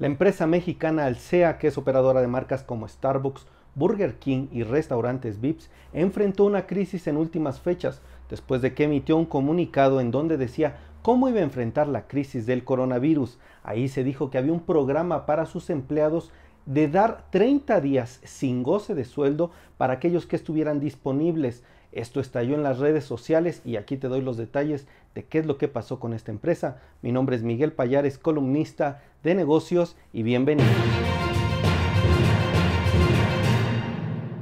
La empresa mexicana Alsea, que es operadora de marcas como Starbucks, Burger King y restaurantes VIPs, enfrentó una crisis en últimas fechas, después de que emitió un comunicado en donde decía cómo iba a enfrentar la crisis del coronavirus. Ahí se dijo que había un programa para sus empleados de dar 30 días sin goce de sueldo para aquellos que estuvieran disponibles esto estalló en las redes sociales y aquí te doy los detalles de qué es lo que pasó con esta empresa. Mi nombre es Miguel Payares, columnista de negocios y bienvenido.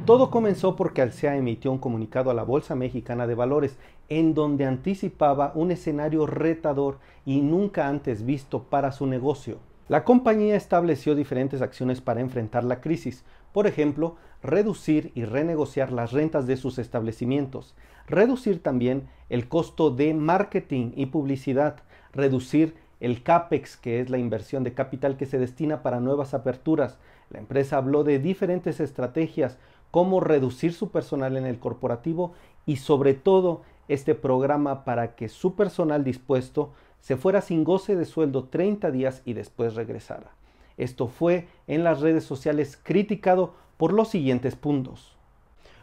Todo comenzó porque Alsea emitió un comunicado a la Bolsa Mexicana de Valores en donde anticipaba un escenario retador y nunca antes visto para su negocio. La compañía estableció diferentes acciones para enfrentar la crisis, por ejemplo, reducir y renegociar las rentas de sus establecimientos, reducir también el costo de marketing y publicidad, reducir el CAPEX, que es la inversión de capital que se destina para nuevas aperturas. La empresa habló de diferentes estrategias, cómo reducir su personal en el corporativo y sobre todo este programa para que su personal dispuesto se fuera sin goce de sueldo 30 días y después regresara. Esto fue en las redes sociales criticado por los siguientes puntos.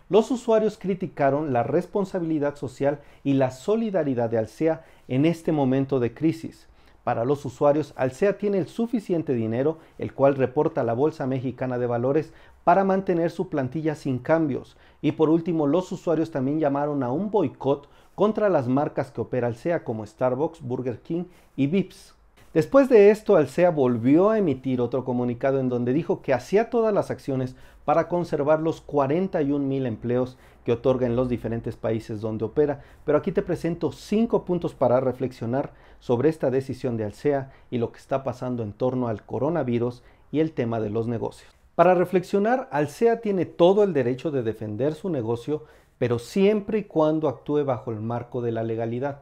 Los usuarios criticaron la responsabilidad social y la solidaridad de Alsea en este momento de crisis. Para los usuarios, Alsea tiene el suficiente dinero, el cual reporta la Bolsa Mexicana de Valores, para mantener su plantilla sin cambios. Y por último, los usuarios también llamaron a un boicot contra las marcas que opera Alsea como Starbucks, Burger King y Vips. Después de esto, Alsea volvió a emitir otro comunicado en donde dijo que hacía todas las acciones para conservar los 41.000 empleos que otorga en los diferentes países donde opera, pero aquí te presento 5 puntos para reflexionar sobre esta decisión de Alsea y lo que está pasando en torno al coronavirus y el tema de los negocios. Para reflexionar, Alsea tiene todo el derecho de defender su negocio pero siempre y cuando actúe bajo el marco de la legalidad.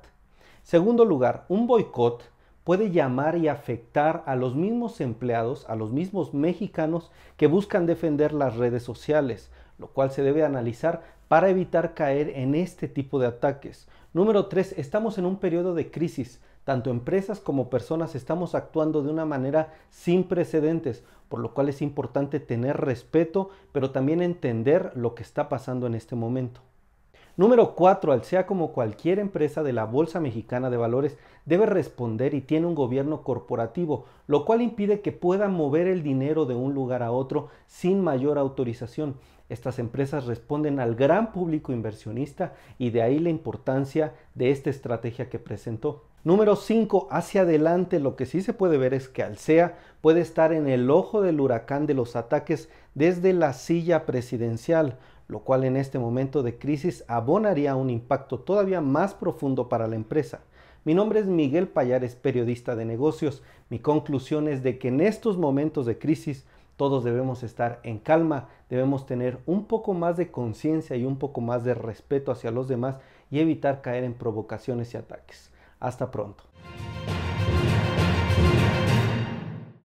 Segundo lugar, un boicot puede llamar y afectar a los mismos empleados, a los mismos mexicanos que buscan defender las redes sociales, lo cual se debe analizar para evitar caer en este tipo de ataques. Número 3. Estamos en un periodo de crisis. Tanto empresas como personas estamos actuando de una manera sin precedentes, por lo cual es importante tener respeto, pero también entender lo que está pasando en este momento. Número 4. sea como cualquier empresa de la Bolsa Mexicana de Valores, debe responder y tiene un gobierno corporativo, lo cual impide que puedan mover el dinero de un lugar a otro sin mayor autorización. Estas empresas responden al gran público inversionista y de ahí la importancia de esta estrategia que presentó. Número 5. Hacia adelante lo que sí se puede ver es que Alsea puede estar en el ojo del huracán de los ataques desde la silla presidencial, lo cual en este momento de crisis abonaría un impacto todavía más profundo para la empresa. Mi nombre es Miguel Payares, periodista de negocios. Mi conclusión es de que en estos momentos de crisis todos debemos estar en calma, debemos tener un poco más de conciencia y un poco más de respeto hacia los demás y evitar caer en provocaciones y ataques. Hasta pronto.